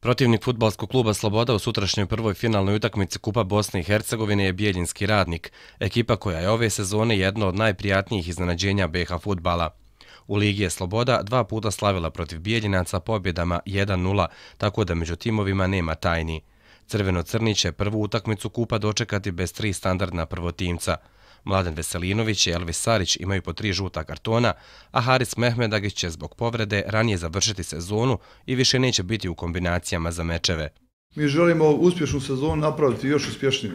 Protivnik futbalskog kluba Sloboda u sutrašnjoj prvoj finalnoj utakmici Kupa Bosne i Hercegovine je Bijeljinski radnik, ekipa koja je ove sezone jedno od najprijatnijih iznenađenja BH futbala. U Ligi je Sloboda dva puta slavila protiv Bijeljinaca pobjedama 1-0, tako da među timovima nema tajni. Crveno-Crni će prvu utakmicu Kupa dočekati bez tri standardna prvotimca – Mladen Veselinović i Elvis Sarić imaju po tri žuta kartona, a Haris Mehmedagić će zbog povrede ranije završiti sezonu i više neće biti u kombinacijama za mečeve. Mi želimo uspješnu sezonu napraviti još uspješniju.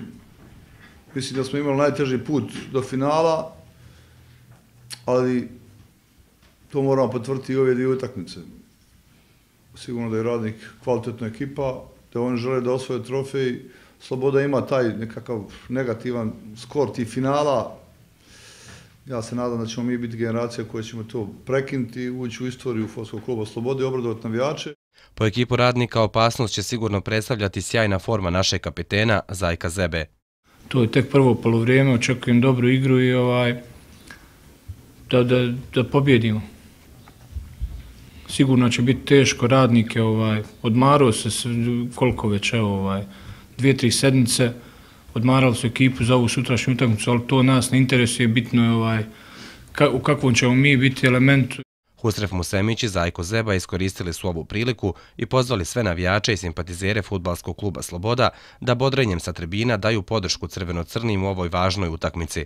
Mislim da smo imali najteži put do finala, ali to moramo potvrti i ove dvije utakmice. Sigurno da je radnik kvalitetna ekipa, da oni žele da osvoje trofej, Sloboda ima taj nekakav negativan skor ti finala. Ja se nadam da ćemo mi biti generacija koja ćemo to prekinuti i ući u istoriju Fosko kluba Slobode i obradovati navijače. Po ekipu radnika opasnost će sigurno predstavljati sjajna forma naše kapitena Zajka Zebe. To je tek prvo polovrijeme, očekujem dobru igru i ovaj da, da, da pobjedimo. Sigurno će biti teško radnike, ovaj, odmaro se koliko već, ovaj, dvije, tri sedmice, odmarali su ekipu za ovu sutrašnju utakmicu, ali to nas ne interesuje, bitno je ovaj, ka, u kakvom ćemo mi biti elementu. Husref Musemić i Zajko Zeba iskoristili su ovu priliku i pozvali sve navijače i simpatizere futbalskog kluba Sloboda da bodrenjem sa tribina daju podršku crveno-crnim u ovoj važnoj utakmici.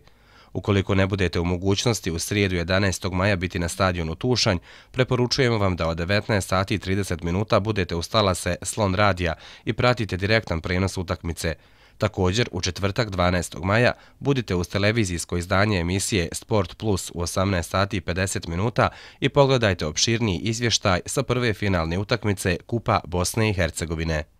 Ukoliko ne budete u mogućnosti u srijedu 11. maja biti na stadionu Tušanj, preporučujemo vam da o 19 sati i 30 minuta budete u stalase Slon Radija i pratite direktan prenos utakmice. Također, u četvrtak 12. maja budite uz televizijsko izdanje emisije Sport Plus u 18 sati i 50 minuta i pogledajte opširniji izvještaj sa prve finalne utakmice Kupa Bosne i Hercegovine.